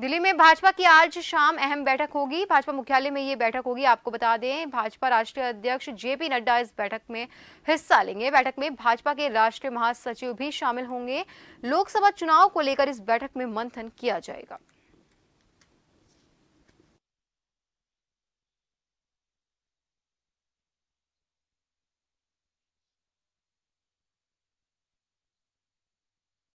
दिल्ली में भाजपा की आज शाम अहम बैठक होगी भाजपा मुख्यालय में ये बैठक होगी आपको बता दें भाजपा राष्ट्रीय अध्यक्ष जेपी नड्डा इस बैठक में हिस्सा लेंगे बैठक में भाजपा के राष्ट्रीय महासचिव भी शामिल होंगे लोकसभा चुनाव को लेकर इस बैठक में मंथन किया जाएगा